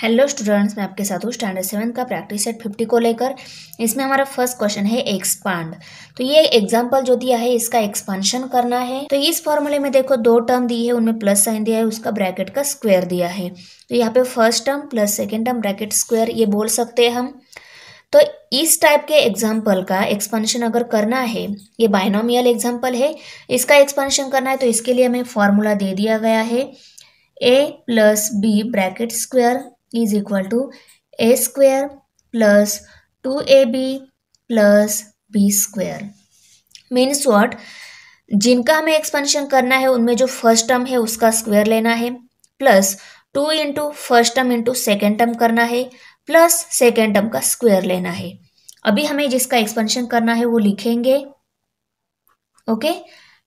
Hello students मैं आपके साथ हूँ स्टैंडर्ड सेवन का प्रैक्टिस सेट फिफ्टी को लेकर इसमें हमारा फर्स्ट क्वेश्चन है एक्सपांड तो ये एग्जांपल जो दिया है इसका एक्सपांशन करना है तो इस फॉर्मूले में देखो दो टर्म दी है उनमें प्लस साइन दिया है उसका ब्रैकेट का स्क्वायर दिया है तो यहाँ पे first term plus second term bracket square ये बोल सकते हैं हम तो इस टाइप के एग्जाम्पल का एक्सपांशन अगर करना है ये बाइनोमियल एग्जाम्पल है इसका एक्सपांशन करना है तो इसके लिए हमें फॉर्मूला दे दिया गया है A plus B bracket square to A to plus two A B plus B square means what जिनका हमें एक्सपेंशन करना है उनमें जो फर्स्ट टर्म है उसका स्क्वेयर लेना है plus two into first term into second term करना है प्लस सेकेंड टर्म का स्क्वेयर लेना है अभी हमें जिसका एक्सपेंशन करना है वो लिखेंगे ओके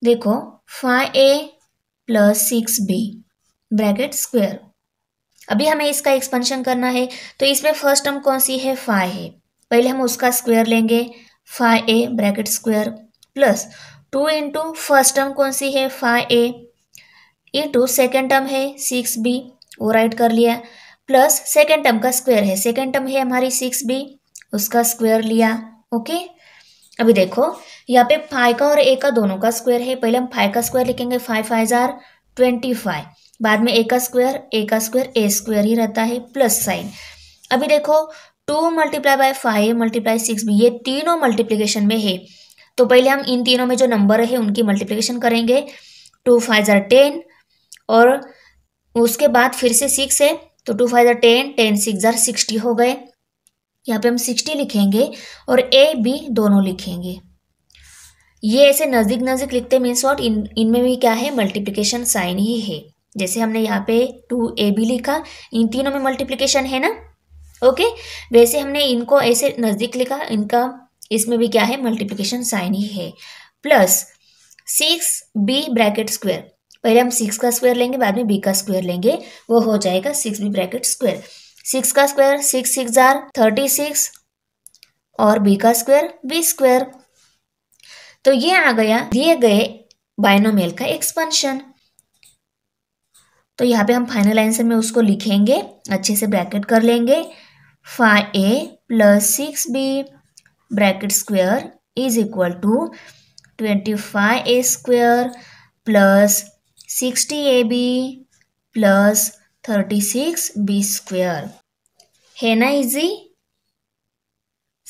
देखो five A plus six B bracket square अभी हमें इसका एक्सपेंशन करना है तो इसमें फर्स्ट टर्म कौन सी है फाइव है पहले हम उसका स्क्वायर लेंगे five A bracket square plus two into first term कौन सी है five A into second term है सिक्स बी वो राइट कर लिया प्लस सेकेंड टर्म का स्क्वायर है सेकेंड टर्म है हमारी सिक्स बी उसका स्क्वायर लिया ओके अभी देखो यहाँ पे फाइव का और ए का दोनों का स्क्वायर है पहले हम फाइव का स्क्वायर लिखेंगे फाइव फाइव हजार ट्वेंटी फाइव बाद में ए का स्क्वायर ए का स्क्वायर ए स्क्वायर ही रहता है प्लस साइन अभी देखो two multiply by five multiply six भी ये तीनों मल्टीप्लीकेशन में है तो पहले हम इन तीनों में जो नंबर है उनकी मल्टीप्लीकेशन करेंगे टू फाइव ज़र टेन और उसके बाद फिर से सिक्स है तो two five are ten ten six are sixty हो गए यहाँ पे हम सिक्सटी लिखेंगे और ए बी दोनों लिखेंगे ये ऐसे नज़दीक नज़दीक लिखते मीन्स वॉट इन इनमें भी क्या है मल्टीप्लीकेशन साइन ही है जैसे हमने यहाँ पे टू ए बी लिखा इन तीनों में मल्टीप्लीकेशन है ना ओके वैसे हमने इनको ऐसे नज़दीक लिखा इनका इसमें भी क्या है मल्टीप्लीकेशन साइन ही है plus six B bracket square पहले हम सिक्स का स्क्वायर लेंगे बाद में बी का स्क्वायर लेंगे वो हो जाएगा six B bracket square six का square six six are thirty six और बी का स्क्वायर बी स्क्वायर तो ये आ गया दिए गए बायनोमेल का एक्सपेंशन तो यहाँ पे हम फाइनल आंसर में उसको लिखेंगे अच्छे से ब्रैकेट कर लेंगे five A plus six B bracket square is equal to twenty five A square plus sixty A B plus thirty six B square है ना इजी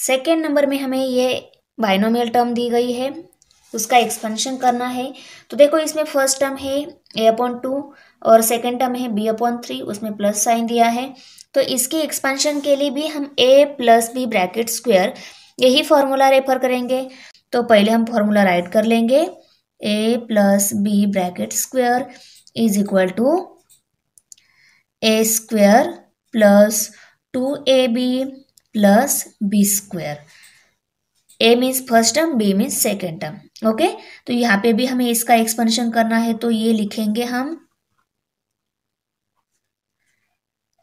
सेकेंड नंबर में हमें ये बाइनोमियल टर्म दी गई है उसका एक्सपेंशन करना है तो देखो इसमें फर्स्ट टर्म है ए अपॉन टू और सेकेंड टर्म है बी अपॉन थ्री उसमें प्लस साइन दिया है तो इसकी एक्सपेंशन के लिए भी हम A plus B bracket square यही फॉर्मूला रेफर करेंगे तो पहले हम फॉर्मूला राइट कर लेंगे A plus B bracket square is equal to A square plus two A B plus B square A means first term B means second term okay तो यहाँ पे भी हमें इसका एक्सपेंशन करना है तो ये लिखेंगे हम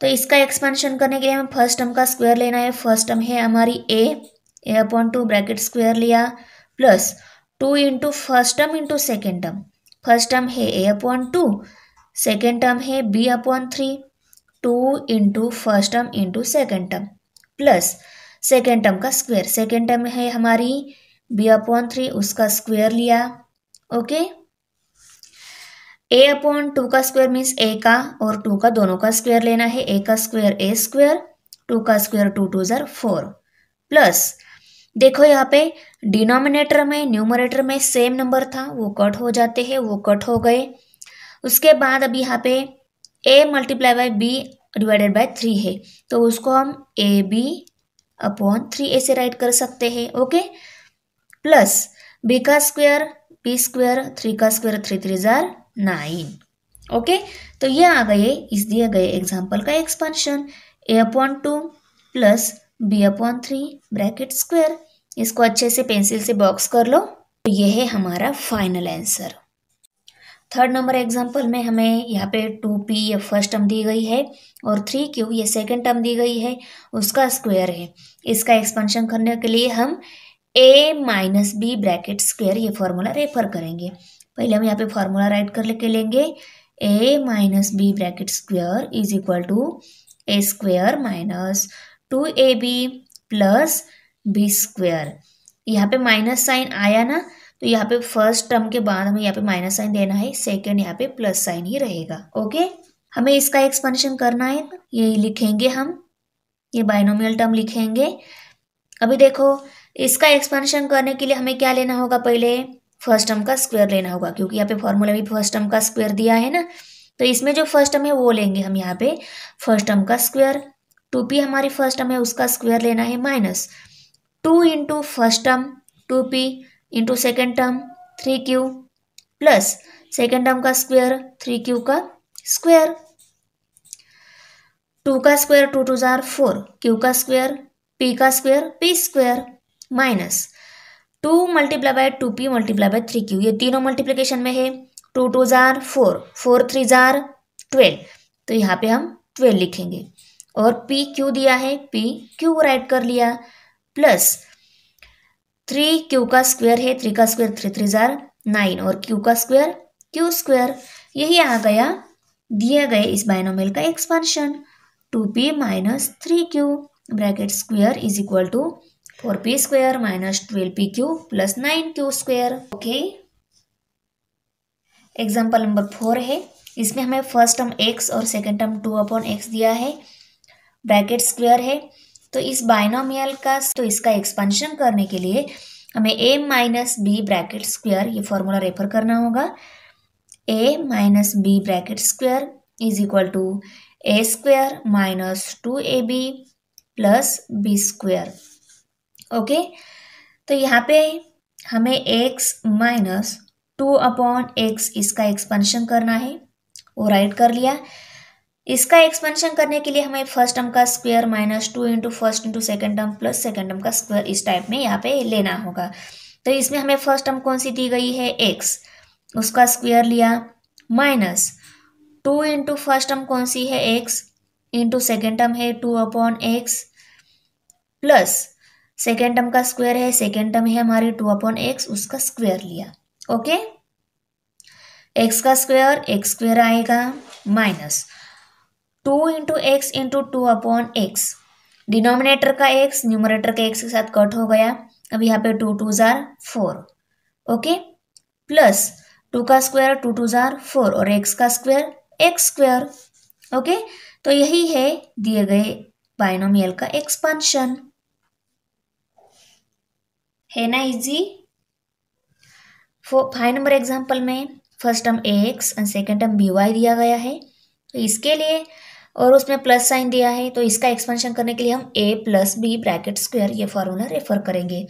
तो इसका एक्सपेंशन करने के लिए हमें फर्स्ट टर्म का स्क्वायर लेना है फर्स्ट टर्म है हमारी A A upon two bracket square लिया plus two into first term into second term first term है A upon two second term है B upon three two into first term into second term plus second term का square second term है हमारी B upon three उसका square लिया okay A upon two का square means A का और to का दोनों का स्क्वेयर लेना है ए का स्क्वेयर ए स्क्वेयर टू का square two two are four plus देखो यहाँ पे डिनोमिनेटर में न्यूमरेटर में सेम नंबर था वो कट हो जाते हैं वो कट हो गए उसके बाद अभी यहाँ पे A multiply by B divided by three है तो उसको हम ए बी अपॉन थ्री ए से राइट कर सकते हैं ओके प्लस बी का स्क्वेयर बी स्क्वेयर थ्री का square three three jar nine okay तो ये आ गए इस दिए गए एग्जाम्पल का expansion A upon two plus B upon three bracket square इसको अच्छे से पेंसिल से बॉक्स कर लो तो ये है हमारा final answer third number example में हमें यहाँ पे टू पी ये फर्स्ट टर्म दी गई है और थ्री क्यू ये सेकेंड टर्म दी गई है उसका स्क्वायर है इसका एक्सपेंशन करने के लिए हम A minus B bracket square ये फॉर्मूला रेफर करेंगे पहले हम यहाँ पे फॉर्मूला राइट कर लेके लेंगे A minus B bracket square is equal to A square minus two A B plus B square यहाँ पे माइनस साइन आया ना तो यहाँ पे फर्स्ट टर्म के बाद हमें यहाँ पे माइनस साइन देना है सेकेंड यहाँ पे प्लस साइन ही रहेगा ओके हमें इसका एक्सपेंशन करना है ये लिखेंगे हम ये बाइनोमियल टर्म लिखेंगे अभी देखो इसका एक्सपेंशन करने के लिए हमें क्या लेना होगा पहले फर्स्ट टर्म का स्क्वायर लेना होगा क्योंकि यहाँ पे फॉर्मूला में फर्स्ट टर्म का स्क्वायर दिया है ना तो इसमें जो फर्स्ट टर्म है वो लेंगे हम यहाँ पे फर्स्ट टर्म का स्क्वायर टू पी हमारी फर्स्ट टर्म है उसका स्क्वायर लेना है minus two into first term two P into second term three Q plus second term का स्क्वायर थ्री क्यू का स्क्वायर टू का square two two jar four Q का square P का square P square minus two multiply by two P multiply by three Q ये तीनों multiplication में है to two jar four four three are twelve तो यहाँ पे हम ट्वेल्व लिखेंगे और पी क्यू दिया है पी क्यू राइट कर लिया प्लस थ्री क्यू का स्क्वेयर है थ्री का square three three jar nine और क्यू का स्क्वेयर क्यू स्क्वेयर यही आ गया दिए गए इस बाइनोमियल का expansion two P minus three Q bracket square is equal to four P square minus twelve P Q plus nine Q square okay example number four है इसमें हमें फर्स्ट टर्म एक्स और second term two upon X दिया है bracket square है तो इस binomial का तो इसका एक्सपेंशन करने के लिए हमें A minus B bracket square ये फॉर्मूला रेफर करना होगा A minus B bracket square is equal to A square minus two A B plus B square okay तो यहाँ पे हमें x minus two upon X इसका एक्सपेंशन करना है वो राइट कर लिया इसका एक्सपेंशन करने के लिए हमें फर्स्ट टर्म का square minus two into first into second term plus second term का स्क्वायर इस टाइप में यहाँ पे लेना होगा तो इसमें हमें फर्स्ट टर्म कौन सी दी गई है एक्स उसका स्क्वायर लिया minus two into first term कौन सी है एक्स इंटू सेकेंड टर्म है two upon X plus second term का स्क्वायर है सेकेंड टर्म है हमारी टू अपॉन एक्स उसका स्क्वायर लिया ओके एक्स का स्क्वायर एक्स स्क्वायर आएगा minus two into X into two upon X denominator का एक्स न्यूमरेटर का एक्स के साथ कट हो गया अब यहाँ पे two two jar four okay plus two का square two two jar four और एक्स का स्क्वायर एक्स स्क्वायर ओके तो यही है दिए गए बाइनोमियल का एक्सपांशन है ना इजी फाइव नंबर एग्जाम्पल में first term A X and second term B Y दिया गया है तो इसके लिए और उसमें प्लस साइन दिया है तो इसका एक्सपेंशन करने के लिए हम A plus B bracket square ये फॉर्मूला रेफर करेंगे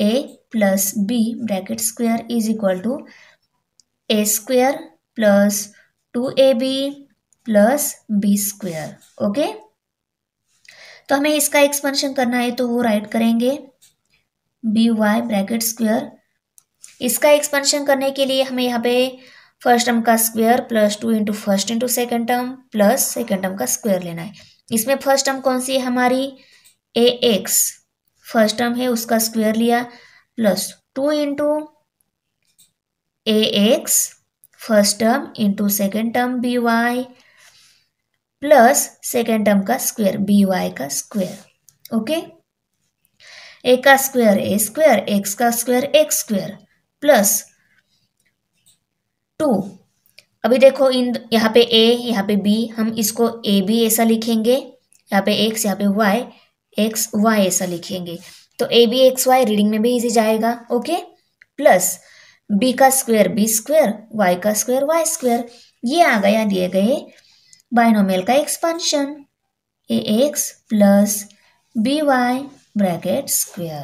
A plus B bracket square is equal to A square plus two A B plus B square okay तो हमें इसका एक्सपेंशन करना है तो वो राइट करेंगे बी वाई ब्रैकेट स्क्वेयर इसका एक्सपेंशन करने के लिए हमें यहाँ पे फर्स्ट टर्म का square plus two into first into second term plus second term का स्क्वेयर लेना है इसमें फर्स्ट टर्म कौन सी है हमारी ए एक्स फर्स्ट टर्म है उसका स्क्वेयर लिया plus two into A X first term into second term B Y plus second term का स्क्वेयर बी वाई का स्क्वेयर ओके ए का स्क्वायर ए स्क्वायर एक्स का square X square plus two अभी देखो इन यहाँ पे ए यहाँ पे बी हम इसको ए बी ऐसा लिखेंगे यहाँ पे एक्स यहाँ पे वाई एक्स वाई ऐसा लिखेंगे तो A B X Y reading में भी इजी जाएगा ओके प्लस बी का स्क्वायर बी स्क्वायर वाई का स्क्वायर वाई स्क्वायर ये आ गया दिए गए बाइनोमियल का expansion A X plus B Y bracket square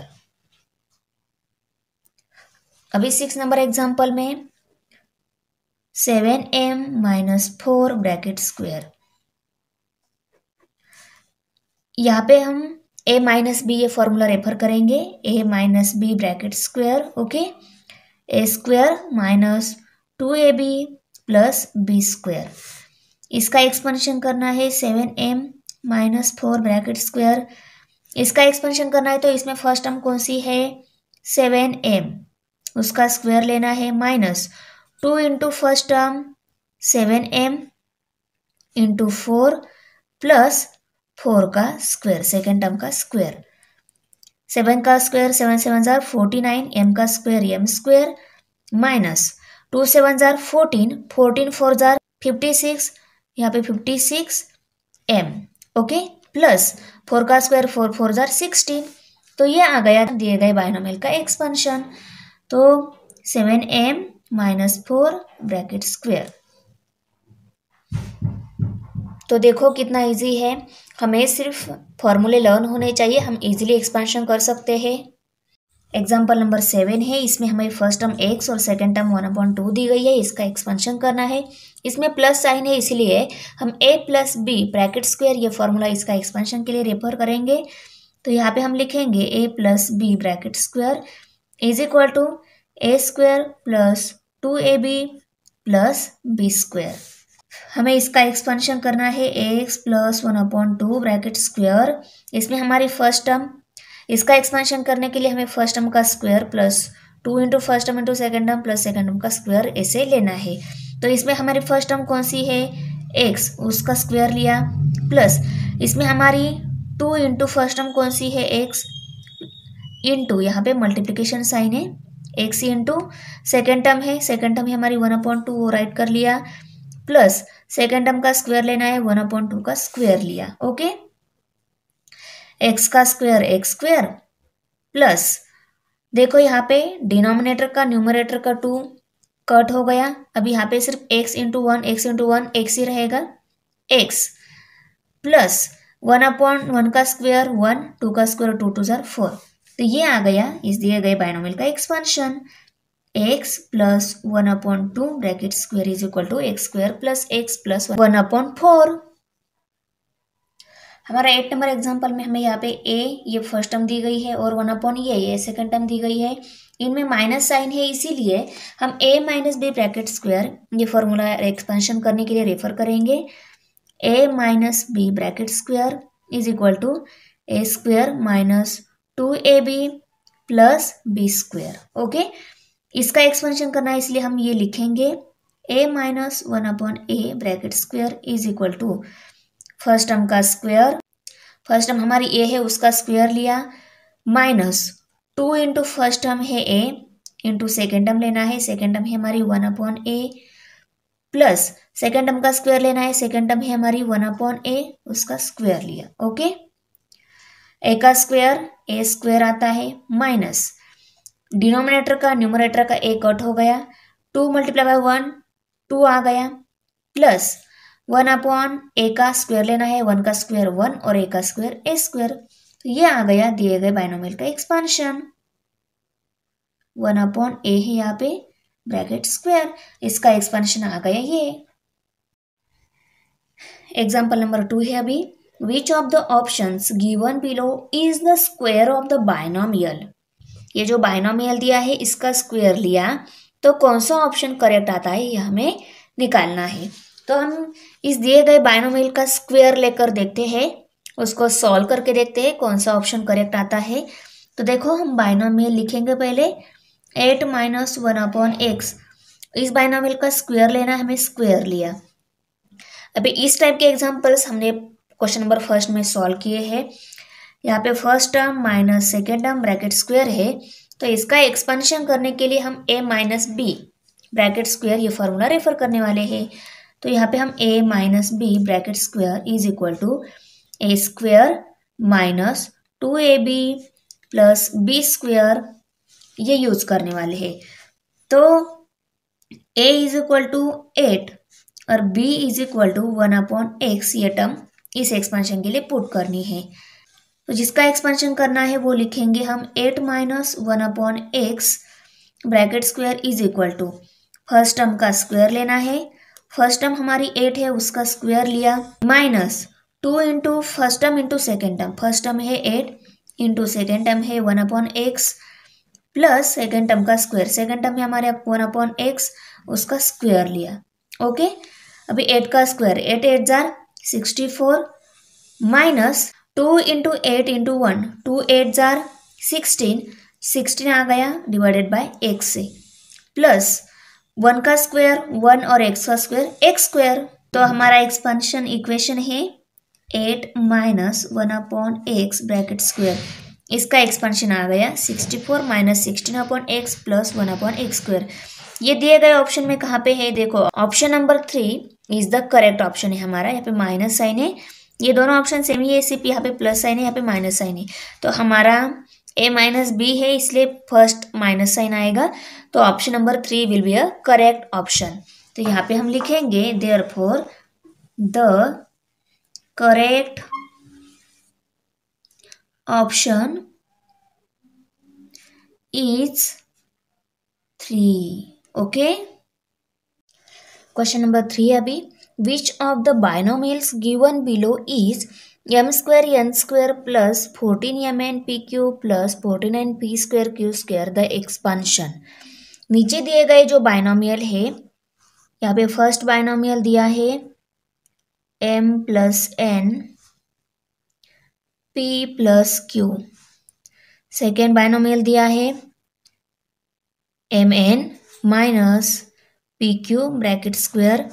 अभी सिक्स नंबर एग्जाम्पल में seven M minus four bracket square यहाँ पे हम ए माइनस बी ये फॉर्मूला रेफर करेंगे A minus B bracket square okay A square minus two A B plus B square इसका expansion करना है seven M minus four bracket square इसका expansion करना है तो इसमें फर्स्ट टर्म कौन सी है सेवन एम उसका स्क्वायर लेना है minus two into first term seven M into four plus four का स्क्वायर सेकेंड टर्म का स्क्वायर सेवन का स्क्वायर सेवन सेवन जार फोर्टी नाइन एम का square M square minus two seven जार fourteen fourteen four जार fifty six यहाँ पे fifty six M okay plus four का स्क्वायर फोर फोर ज़ार सिक्सटीन तो ये आ गया दिए गए बायनोमेल का एक्सपेंशन तो seven M minus four bracket square तो देखो कितना इजी है हमें सिर्फ फॉर्मूले लर्न होने चाहिए हम इजीली एक्सपेंशन कर सकते हैं एग्जाम्पल नंबर सेवन है इसमें हमें फर्स्ट टर्म एक्स और second term one upon two दी गई है इसका एक्सपेंशन करना है इसमें प्लस साइन है इसलिए हम A plus B bracket square ये फॉर्मूला इसका एक्सपेंशन के लिए रेफर करेंगे तो यहाँ पे हम लिखेंगे A plus B bracket square is equal to A square plus two A B plus B square हमें इसका एक्सपेंशन करना है A X plus one upon two bracket square इसमें हमारी फर्स्ट टर्म इसका एक्सपेंशन करने के लिए हमें फर्स्ट टर्म का square plus two into first term into second term plus second term का स्क्वायर ऐसे लेना है तो इसमें हमारी फर्स्ट टर्म कौन सी है एक्स उसका स्क्वायर लिया प्लस इसमें हमारी टू इंटू फर्स्ट टर्म कौन सी है एक्स इंटू यहाँ पे मल्टीप्लीकेशन साइन है एक्स इंटू सेकेंड टर्म है सेकेंड टर्म है हमारी वन अपॉइंट टू वो राइट कर लिया प्लस सेकेंड टर्म का स्क्वायर लेना है वन अपॉइंट टू का स्क्वायर लिया ओके एक्स का स्क्वेयर एक्स स्क्वेयर प्लस देखो यहाँ पे डिनोमिनेटर का न्यूमरेटर का टू कट हो गया अब यहाँ पे सिर्फ X into one X into one X ही रहेगा X plus one upon one का स्क्वेयर वन टू का square two two jar four तो ये आ गया इस दिए गए बायनोमिल का expansion X plus one upon two bracket square is equal to X square plus X plus one upon four हमारा एट नंबर एग्जाम्पल में हमें यहाँ पे ए ये फर्स्ट टर्म दी गई है और वन अपॉन ये ये सेकेंड टर्म दी गई है इनमें माइनस साइन है इसीलिए हम A minus B bracket square ये फॉर्मूला एक्सपेंशन करने के लिए रेफर करेंगे A minus B bracket square is equal to A square minus two A B plus B square okay इसका एक्सपेंशन करना है इसलिए हम ये लिखेंगे A minus one upon A bracket square is equal to first term का square first term हमारी A है उसका स्क्वेयर लिया minus two into first term है ए इंटू सेकेंड टर्म लेना है सेकेंड टर्म है हमारी one upon A plus second term का स्क्वेयर लेना है सेकेंड टर्म है हमारी वन अपॉन ए उसका स्क्वेयर लिया ओके ए का स्क्वेयर ए स्क्वेयर आता है माइनस डिनोमिनेटर का न्यूमरेटर का ए कट हो गया two multiply by one two आ गया प्लस वन अपॉन ए का स्क्वायर लेना है वन का स्क्वायर वन और ए का स्क्वायर ए स्क्वायर तो ये आ गया दिए गए बाइनोमियल का एक्सपांशन वन अपॉन ए है यहाँ पे ब्रैकेट स्क्वायर इसका एक्सपांशन आ गया ये एग्जाम्पल नंबर टू है अभी which of the option given below is the square of the binomial ये जो बाइनोमियल दिया है इसका स्क्वेयर लिया तो कौन सा ऑप्शन करेक्ट आता है ये हमें निकालना है तो हम इस दिए गए बायनोमिल का स्क्वेयर लेकर देखते हैं उसको सॉल्व करके देखते हैं कौन सा ऑप्शन करेक्ट आता है तो देखो हम बायनोमिल लिखेंगे पहले eight minus one upon X इस बायनोमिल का स्क्वेयर लेना है हमें स्क्वेयर लिया अभी इस टाइप के एग्जांपल्स हमने क्वेश्चन नंबर फर्स्ट में सॉल्व किए हैं यहाँ पे first term minus second term bracket square है तो इसका एक्सपेंशन करने के लिए हम A minus B bracket square ये फॉर्मूला रेफर करने वाले हैं तो यहाँ पे हम A minus B bracket square is equal to A square minus two A B plus B square ये यूज करने वाले हैं तो A is equal to eight और B is equal to one upon X ये टर्म इस expansion के लिए पुट करनी है तो जिसका एक्सपेंशन करना है वो लिखेंगे हम eight minus one upon X bracket square is equal to first term का स्क्वेयर लेना है फर्स्ट टर्म हमारी एट है उसका स्क्वायर लिया minus two into first term into second term first term है एट इंटू सेकेंड टर्म है one upon X plus second term का स्क्वायर सेकेंड टर्म है हमारे वन अपॉन एक्स उसका स्क्वायर लिया ओके अभी एट का स्क्वायर एट एट जार sixty four minus two into eight into one two eight जार सिक्सटीन सिक्सटीन आ गया डिवाइडेड बाय एक्स से प्लस वन का स्क्वायर वन और एक्स का स्क्वायर एक्स स्क्वायर तो हमारा एक्सपेंशन इक्वेशन है eight minus one upon X bracket square इसका एक्सपेंशन आ गया sixty four minus sixteen upon X plus one upon X square ये दिए गए ऑप्शन में कहाँ पे है देखो option number three is the correct option है हमारा यहाँ पे माइनस साइन है ये दोनों ऑप्शन सेम ही है सिर्फ यहाँ पे प्लस साइन है यहाँ पे माइनस साइन है तो हमारा ए माइनस बी है इसलिए फर्स्ट माइनस साइन आएगा तो option number three will be a correct option तो यहाँ पे हम लिखेंगे therefore the correct option is three okay question number three अभी which of the binomials given below is M square N square plus fourteen M N P Q plus fourteen N P square Q square the expansion नीचे दिए गए जो binomial है यहाँ पे first binomial दिया है M plus N P plus Q second binomial दिया है M N minus P Q bracket square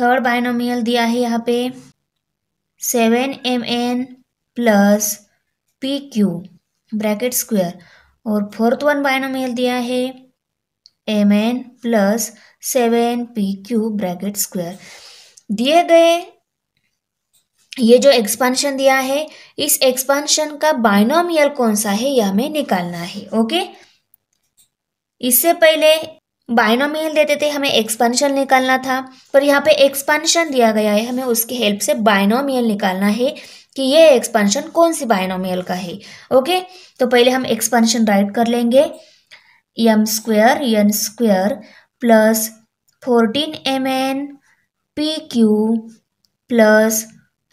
third binomial दिया है यहाँ पे seven M N plus P Q bracket square और फोर्थ वन बायनोमियल दिया है M N plus seven P Q bracket square दिए गए ये जो एक्सपांशन दिया है इस एक्सपांशन का बायनोमियल कौन सा है यह हमें निकालना है ओके इससे पहले बायनोमियल देते थे हमें एक्सपेंशन निकालना था पर यहाँ पे एक्सपेंशन दिया गया है हमें उसकी हेल्प से बायनोमियल निकालना है कि ये एक्सपेंशन कौन सी बायनोमियल का है ओके तो पहले हम एक्सपेंशन राइट कर लेंगे M square N square plus fourteen M N P Q plus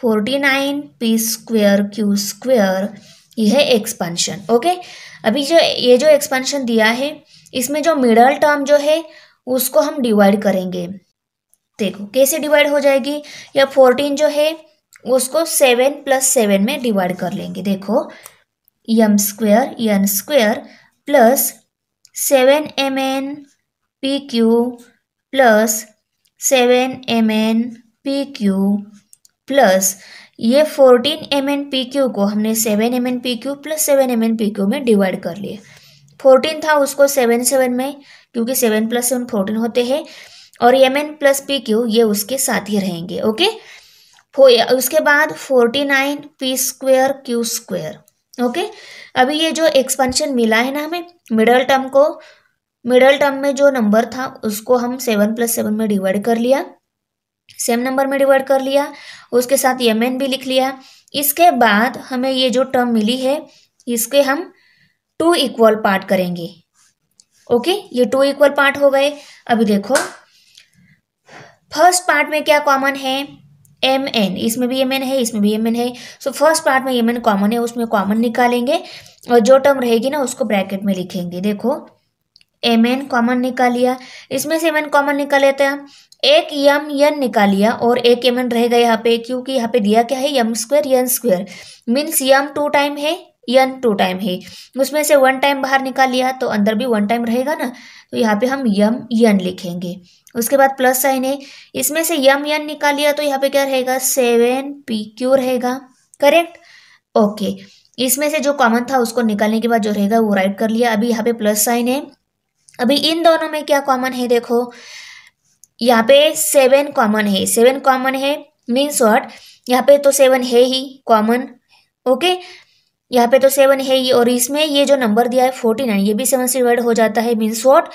forty nine P square Q square यह है एक्सपेंशन ओके अभी जो ये जो एक्सपेंशन दिया है इसमें जो मिडल टर्म जो है उसको हम डिवाइड करेंगे देखो कैसे डिवाइड हो जाएगी या फोर्टीन जो है उसको सेवन प्लस सेवन में डिवाइड कर लेंगे देखो M square N square plus seven M N P Q plus seven M N P Q plus ये fourteen M N P Q को हमने seven M N P Q plus seven M N P Q में divide कर लिए fourteen था उसको seven seven में क्योंकि सेवन प्लस सेवन फोर्टीन होते हैं और M N plus P Q ये उसके साथ ही रहेंगे ओके उसके बाद forty nine P square Q square okay अभी ये जो एक्सपेंशन मिला है ना हमें मिडल टर्म को मिडल टर्म में जो नंबर था उसको हम सेवन प्लस सेवन में डिवाइड कर लिया सेम नंबर में डिवाइड कर लिया उसके साथ एम एन भी लिख लिया इसके बाद हमें ये जो टर्म मिली है इसके हम टू इक्वल पार्ट करेंगे ओके ये टू इक्वल पार्ट हो गए अभी देखो फर्स्ट पार्ट में क्या कॉमन है एम एन इसमें भी एम एन है इसमें भी एम एन है सो फर्स्ट पार्ट में एम एन कॉमन है उसमें कॉमन निकालेंगे और जो टर्म रहेगी ना उसको ब्रैकेट में लिखेंगे देखो एम एन कॉमन निकाल लिया इसमें से एम एन कॉमन निकाल लेते हैं एक यम यन निकाल लिया और एक एम एन रहेगा यहाँ पे क्योंकि यहाँ पे दिया क्या है M square N square means M two time है एन टू टाइम है उसमें से वन टाइम बाहर निकाल लिया तो अंदर भी वन टाइम रहेगा ना तो यहाँ पे हम यम यन लिखेंगे उसके बाद प्लस साइन है इसमें से यम यन निकाल लिया तो यहाँ पे क्या रहेगा सेवन पी क्यू रहेगा करेक्ट ओके इसमें से जो कॉमन था उसको निकालने के बाद जो रहेगा वो राइट कर लिया अभी यहाँ पे प्लस साइन है अभी इन दोनों में क्या कॉमन है देखो यहाँ पे सेवन कॉमन है सेवन कॉमन है मीन्स वॉट यहाँ पे तो सेवन है ही कॉमन ओके okay? यहाँ पे तो सेवन है ही और इसमें ये जो नंबर दिया है फोर्टी नाइन ये भी सेवन से डिवाइड हो जाता है मीन्स वॉट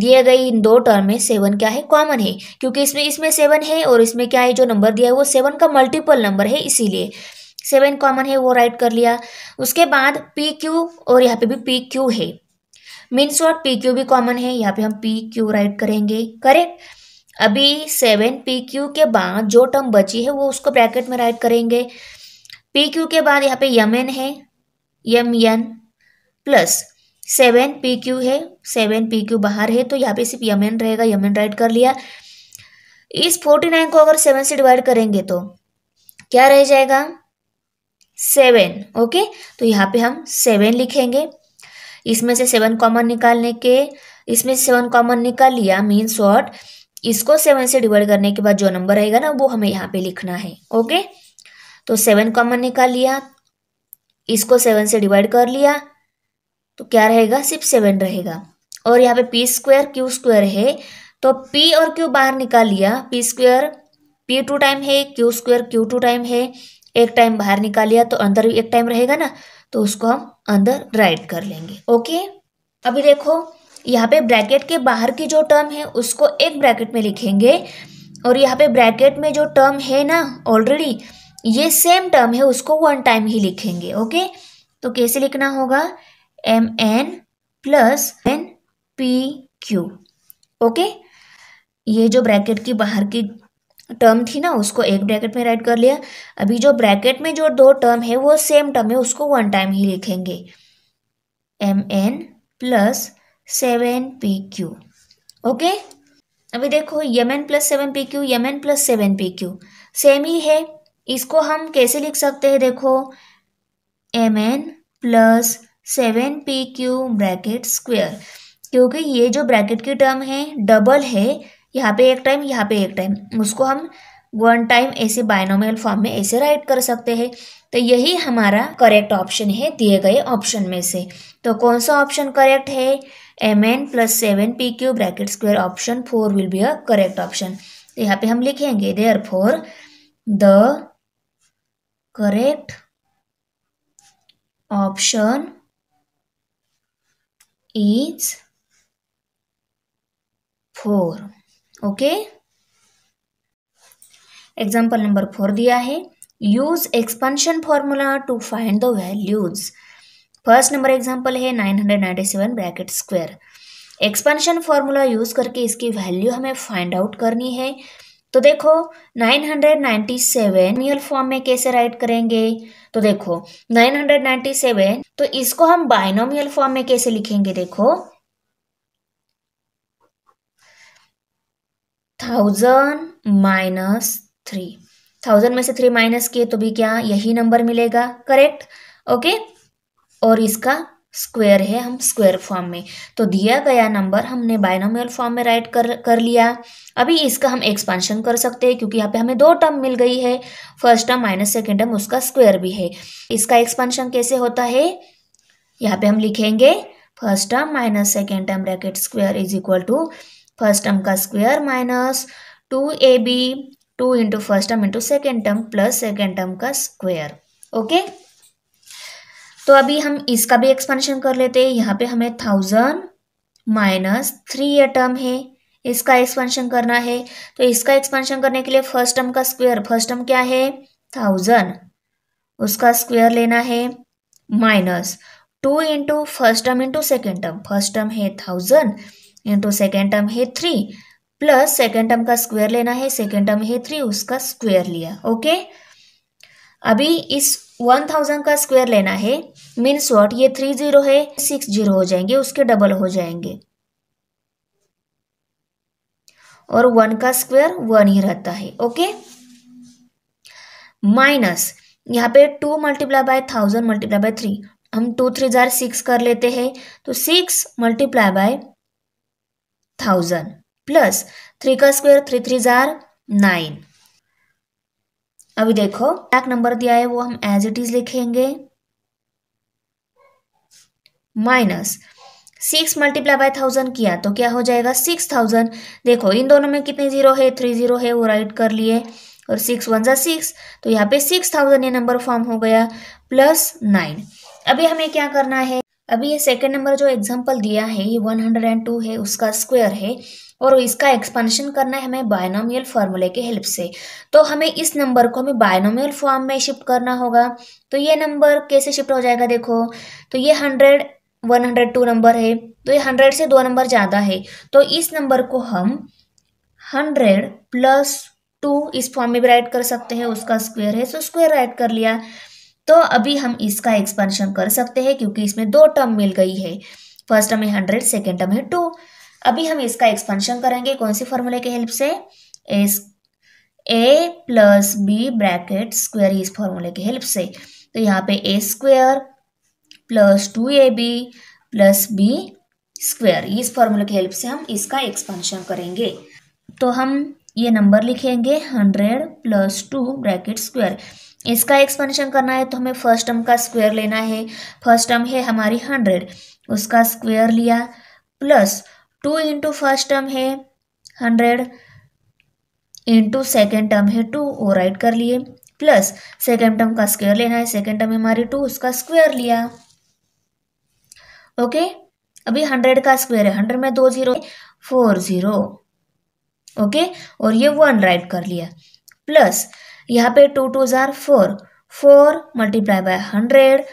दिए गए इन दो टर्म में सेवन क्या है कॉमन है क्योंकि इसमें इसमें सेवन है और इसमें क्या है जो नंबर दिया है वो सेवन का मल्टीपल नंबर है इसीलिए सेवन कॉमन है वो राइट कर लिया उसके बाद पी क्यू और यहाँ पे भी पी क्यू है मीन्स वॉट पी क्यू भी कॉमन है यहाँ पे हम पी क्यू राइट करेंगे करेक्ट अभी सेवन पी क्यू के बाद जो टर्म बची है वो उसको ब्रैकेट में राइट करेंगे पी क्यू के बाद यहाँ पे यम एन है M N plus seven P Q है सेवन पी क्यू बाहर है तो यहाँ पे सिर्फ यम एन रहेगा यम एन राइट कर लिया इस फोर्टी नाइन को अगर सेवन से डिवाइड करेंगे तो क्या रह जाएगा सेवन ओके तो यहाँ पे हम सेवन लिखेंगे इसमें से सेवन कॉमन निकालने के इसमें से सेवन कॉमन निकाल लिया मीन्स वॉट इसको सेवन से डिवाइड करने के बाद जो नंबर रहेगा ना वो हमें यहाँ पे लिखना है ओके तो सेवन कॉमन निकाल लिया इसको सेवन से डिवाइड कर लिया तो क्या रहेगा सिर्फ सेवन रहेगा और यहाँ पे पी स्क्वायर क्यू स्क्वायर है तो पी और क्यू बाहर निकाल लिया P square P two time है Q square Q two time है एक टाइम बाहर निकाल लिया तो अंदर भी एक टाइम रहेगा ना तो उसको हम अंदर राइट कर लेंगे ओके अभी देखो यहाँ पे ब्रैकेट के बाहर की जो टर्म है उसको एक ब्रैकेट में लिखेंगे और यहाँ पे ब्रैकेट में जो टर्म है ना ऑलरेडी ये सेम टर्म है उसको वन टाइम ही लिखेंगे ओके तो कैसे लिखना होगा M N plus N P Q okay ये जो ब्रैकेट की बाहर की टर्म थी ना उसको एक ब्रैकेट में राइट कर लिया अभी जो ब्रैकेट में जो दो टर्म है वो सेम टर्म है उसको वन टाइम ही लिखेंगे M N plus seven P Q okay अभी देखो M N plus seven P Q M N plus seven P Q same ही है इसको हम कैसे लिख सकते हैं देखो M N plus seven P Q bracket square क्योंकि ये जो ब्रैकेट की टर्म है डबल है यहाँ पे एक टाइम यहाँ पे एक टाइम उसको हम वन टाइम ऐसे बायनोमियल फॉर्म में ऐसे राइट कर सकते हैं तो यही हमारा करेक्ट ऑप्शन है दिए गए ऑप्शन में से तो कौन सा ऑप्शन करेक्ट है M N plus seven P Q bracket square option four will be a correct option तो यहाँ पे हम लिखेंगे therefore the correct option is four okay example number four दिया है use expansion formula to find the values first number example है nine hundred ninety seven bracket square expansion formula use करके इसकी वैल्यू हमें find out करनी है तो देखो 997 हंड्रेड फॉर्म में कैसे राइट करेंगे तो देखो 997 तो इसको हम बाइनोमियल फॉर्म में कैसे लिखेंगे देखो थाउजेंड माइनस थ्री थाउजेंड में से थ्री माइनस किए तो भी क्या यही नंबर मिलेगा करेक्ट ओके और इसका स्क्वायर है हम स्क्वायर फॉर्म में तो दिया गया नंबर हमने बायनोमियल फॉर्म में राइट कर कर लिया अभी इसका हम एक्सपांशन कर सकते हैं क्योंकि यहाँ पे हमें दो टर्म मिल गई है first term minus second term उसका स्क्वायर भी है इसका एक्सपांशन कैसे होता है यहाँ पे हम लिखेंगे first term minus second term bracket square is equal to first term का square minus two A B two into first term into second term plus second term का स्क्वेयर ओके तो अभी हम इसका भी एक्सपेंशन कर लेते हैं यहाँ पे हमें थाउजेंड माइनस थ्री ये टर्म है इसका एक्सपेंशन करना है तो इसका एक्सपेंशन करने के लिए फर्स्ट टर्म का स्क्वायर फर्स्ट टर्म क्या है थाउजेंड उसका स्क्वायर लेना है minus two into first term into second term first term है थाउजेंड इंटू सेकेंड टर्म है थ्री प्लस सेकेंड टर्म का स्क्वायर लेना है सेकेंड टर्म है थ्री उसका स्क्वायर लिया ओके अभी इस वन थाउजेंड का स्क्वायर लेना है मीन्स वॉट ये थ्री जीरो है सिक्स जीरो हो जाएंगे उसके डबल हो जाएंगे और वन का स्क्वायर वन ही रहता है ओके माइनस यहाँ पे two multiply by thousand multiply by three हम टू थ्री जार सिक्स कर लेते हैं तो six multiply by thousand plus three का square three three jar nine अभी देखो एक नंबर दिया है वो हम एज इट इज लिखेंगे minus six multiply by thousand किया तो क्या हो जाएगा सिक्स थाउजेंड देखो इन दोनों में कितने जीरो है थ्री जीरो है वो राइट कर लिए और सिक्स वन ज़ा सिक्स तो यहाँ पे सिक्स थाउजेंड ये नंबर फॉर्म हो गया प्लस नाइन अभी हमें क्या करना है अभी ये सेकेंड नंबर जो एग्जाम्पल दिया है ये वन हंड्रेड एंड टू है उसका स्क्वायर है और इसका एक्सपेंशन करना है हमें बायनोमियल फार्मूले के हेल्प से तो हमें इस नंबर को हमें बायनोमियल फॉर्म में शिफ्ट करना होगा तो ये नंबर कैसे शिफ्ट हो जाएगा देखो तो ये हंड्रेड टू नंबर है तो ये हंड्रेड से दो नंबर ज़्यादा है तो इस नंबर को हम हंड्रेड प्लस टू इस फॉर्म में भी राइट कर सकते हैं उसका स्क्वायर है सो स्क्वायर राइट कर लिया तो अभी हम इसका एक्सपेंशन कर सकते हैं क्योंकि इसमें दो टर्म मिल गई है फर्स्ट टर्म है हंड्रेड सेकेंड टर्म है टू अभी हम इसका एक्सपेंशन करेंगे कौन सी फॉर्मूले की हेल्प से as A plus B bracket square इस फॉर्मूले की हेल्प से तो यहाँ पे A square plus two A B plus B square इस फॉर्मूला की हेल्प से हम इसका एक्सपेंशन करेंगे तो हम ये नंबर लिखेंगे hundred plus two bracket square इसका एक्सपेंशन करना है तो हमें फर्स्ट टर्म का स्क्वायर लेना है फर्स्ट टर्म है हमारी हंड्रेड उसका स्क्वेयर लिया plus two into first term है हंड्रेड इंटू सेकेंड टर्म है टू वो राइट कर लिए प्लस सेकेंड टर्म का स्क्वेयर लेना है सेकेंड टर्म हमारी टू उसका स्क्वेयर लिया ओके अभी हंड्रेड का स्क्वायर है हंड्रेड में दो जीरो फोर जीरो ओके और ये वन राइट कर लिया प्लस यहाँ पे two two jar four four multiply by hundred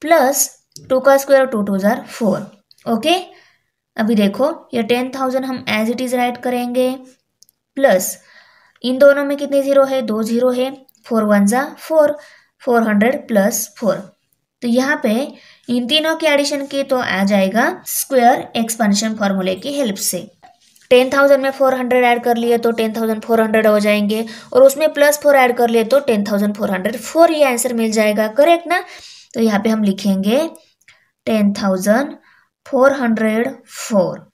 plus two का square two two jar four okay अभी देखो ये टेन थाउजेंड हम एज इट इज़ राइट करेंगे प्लस इन दोनों में कितने ज़ीरो है दो ज़ीरो है फोर वन ज़ा four four hundred plus four तो यहाँ पे इन तीनों के एडिशन के तो आ जाएगा स्क्वेयर एक्सपेंशन फॉर्मूले की हेल्प से टेन थाउजेंड में फोर हंड्रेड ऐड कर लिए तो टेन थाउजेंड फोर हंड्रेड हो जाएंगे और उसमें प्लस फोर ऐड कर लिए तो ten thousand four hundred four ये आंसर मिल जाएगा करेक्ट ना तो यहाँ पे हम लिखेंगे ten thousand four hundred four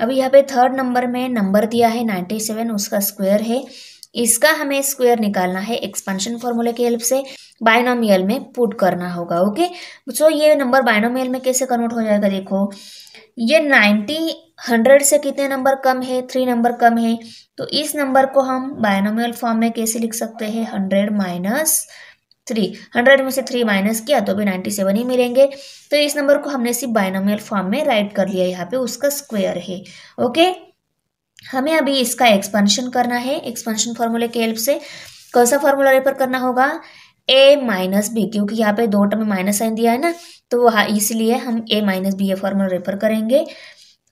अभी यहाँ पे थर्ड नंबर में नंबर दिया है नाइन्टी सेवन उसका स्क्वायर है इसका हमें स्क्वायर निकालना है एक्सपेंशन फॉर्मूले की हेल्प से बायनोमियल में पुट करना होगा ओके सो so, ये नंबर बायनोमियल में कैसे कन्वर्ट हो जाएगा देखो ये नाइन्टी हंड्रेड से कितने नंबर कम है थ्री नंबर कम है तो इस नंबर को हम बायनोमियल फॉर्म में कैसे लिख सकते हैं हंड्रेड माइनस थ्री हंड्रेड में से थ्री माइनस किया तो भी नाइन्टी सेवन ही मिलेंगे तो इस नंबर को हमने सिर्फ बायनोमियल फॉर्म में राइट कर लिया यहाँ पे उसका स्क्वेयर है ओके हमें अभी इसका एक्सपेंशन करना है एक्सपेंशन फॉर्मूले के हेल्प से कौन सा फॉर्मूला रेफर करना होगा ए माइनस बी क्योंकि यहाँ पे दो टर्म माइनस साइन दिया है ना तो वहाँ इसलिए हम ए माइनस बी ये फॉर्मूला रेफर करेंगे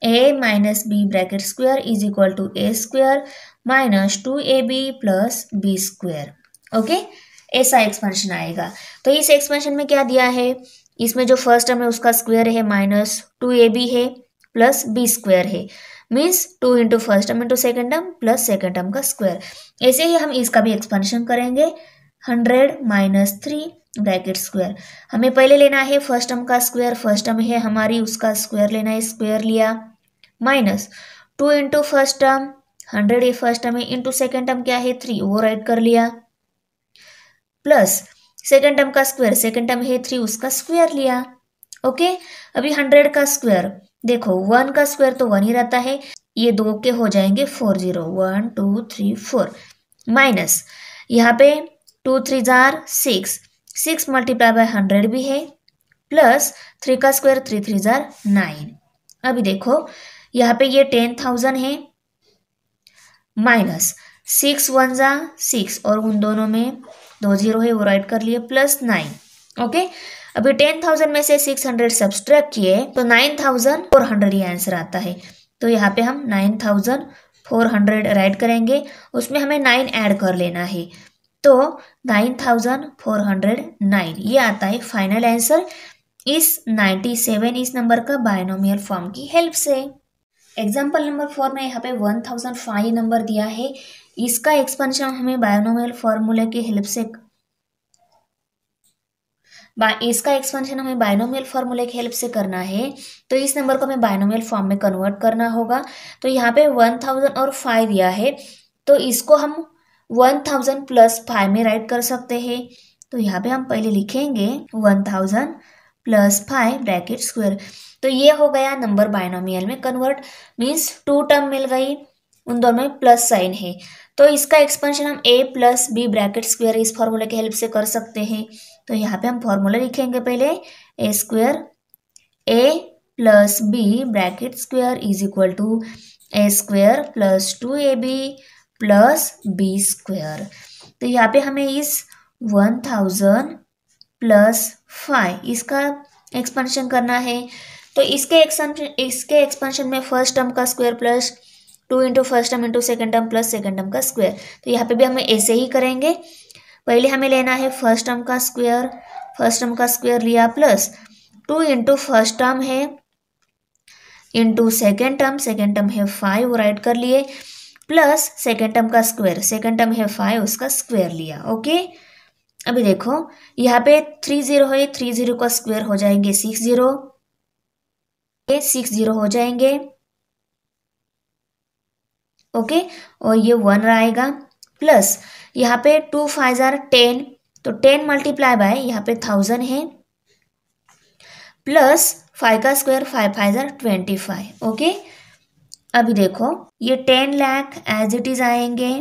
A minus B bracket square is equal to A square minus two A B plus B square okay ऐसा एक्सपेंशन आएगा तो इस एक्सपेंशन में क्या दिया है इसमें जो फर्स्ट टर्म है उसका स्क्वायर है माइनस टू ए बी है प्लस बी स्क्वायर है means two into first term into second term plus second term का स्क्वायर ऐसे ही हम इसका भी एक्सपेंशन करेंगे hundred minus three bracket square हमें पहले लेना है फर्स्ट टर्म का स्क्वायर फर्स्ट टर्म है हमारी उसका स्क्वायर लेना है स्क्वायर लिया minus two into first term hundred ये फर्स्ट टर्म है इंटू सेकेंड टर्म क्या है थ्री वो राइट कर लिया प्लस सेकेंड टर्म का स्क्वायर सेकेंड टर्म है थ्री उसका स्क्वायर लिया ओके अभी हंड्रेड का स्क्वायर देखो वन का स्क्वायर तो वन ही रहता है ये दो के हो जाएंगे four zero one two three four minus यहाँ पे टू थ्री जार six six multiply by hundred भी है प्लस थ्री का square three three jar nine अभी देखो यहाँ पे ये टेन थाउजेंड है माइनस सिक्स वन ज़ा सिक्स और उन दोनों में दो जीरो है वो राइट कर लिए प्लस नाइन ओके अभी टेन थाउजेंड में से सिक्स हंड्रेड सब्सट्रैक किए तो नाइन थाउजेंड फोर हंड्रेड ये आंसर आता है तो यहाँ पे हम nine thousand four hundred write करेंगे उसमें हमें नाइन ऐड कर लेना है तो nine thousand four hundred nine ये आता है फाइनल आंसर इस नाइन्टी सेवन इस नंबर का बायनोमियल फॉर्म की हेल्प से एग्जाम्पल नंबर फोर में यहाँ पे वन थाउजेंड फाइव नंबर दिया है इसका एक्सपेंशन हमें बायोनोमियल फॉर्मूले की हेल्प से इसका एक्सपेंशन हमें बायनोमियल फार्मूले की हेल्प से करना है तो इस नंबर को हमें बायनोमियल फॉर्म में कन्वर्ट करना होगा तो यहाँ पे वन थाउजेंड और फाइव यह है तो इसको हम वन थाउजेंड प्लस फाइव में राइट कर सकते हैं तो यहाँ पे हम पहले लिखेंगे one thousand plus five bracket square तो ये हो गया नंबर बायनोमियल में कन्वर्ट मीन्स टू टर्म मिल गई उन दोनों में प्लस साइन है तो इसका एक्सपेंशन हम A plus B bracket square इस फॉर्मूले की हेल्प से कर सकते हैं तो यहाँ पे हम फॉर्मूला लिखेंगे पहले A square A plus B bracket square is equal to A square plus two A B plus B square तो यहाँ पे हमें इस वन थाउजेंड प्लस फाइव इसका एक्सपेंशन करना है तो इसके एक्सपेंशन इसके एक्सपेंशन में फर्स्ट टर्म का square plus two into first term into second term plus second term का स्क्वेयर तो यहाँ पे भी हमें ऐसे ही करेंगे पहले हमें लेना है फर्स्ट टर्म का स्क्वेयर फर्स्ट टर्म का स्क्वेयर लिया plus two into first term है into second term second term है फाइव राइट कर लिए प्लस सेकेंड टर्म का स्क्वेयर सेकेंड टर्म है फाइव उसका स्क्वेयर लिया ओके अभी देखो यहाँ पे थ्री जीरो है थ्री जीरो का स्क्वेयर हो जाएंगे सिक्स जीरो सिक्स जीरो हो जाएंगे ओके और ये वन आएगा प्लस यहाँ पे टू फाइव टेन तो टेन मल्टीप्लाई बाय यहाँ पे थाउजेंड है प्लस फाइव का square five five twenty five okay अभी देखो ये ten lakh as it is आएंगे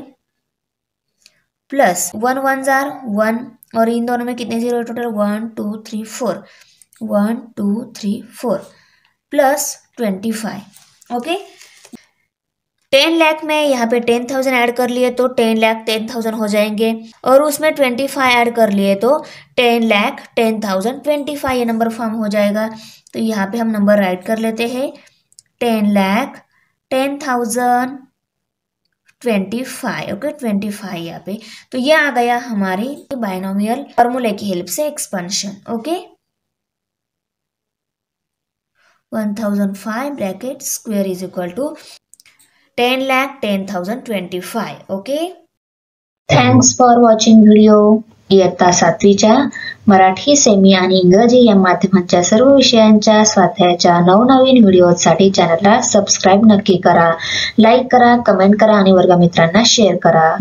प्लस वन वन ज़ार वन और इन दोनों में कितने zero total one two three four one two three four plus twenty five okay ten lakh में यहाँ पे टेन थाउजेंड ऐड कर लिए तो टेन लाख टेन थाउजेंड हो जाएंगे और उसमें ट्वेंटी फाइव ऐड कर लिए तो ten lakh ten thousand twenty five ये नंबर फॉर्म हो जाएगा तो यहाँ पे हम नंबर राइट कर लेते हैं ten lakh ten thousand twenty five okay twenty five यहाँ पे तो ये आ गया हमारी बाइनोमियल फॉर्मूले की हेल्प से expansion okay one thousand five bracket square is equal to ten ten lakh thousand twenty five okay thanks for watching video इयत्ता सातवीच्या मराठी सेमी आणि इंग्रजी या माध्यमांच्या सर्व विषयांच्या स्वाध्यायाच्या नवनवीन व्हिडिओसाठी चॅनलला सबस्क्राईब नक्की करा लाईक करा कमेंट करा आणि वर्गमित्रांना शेअर करा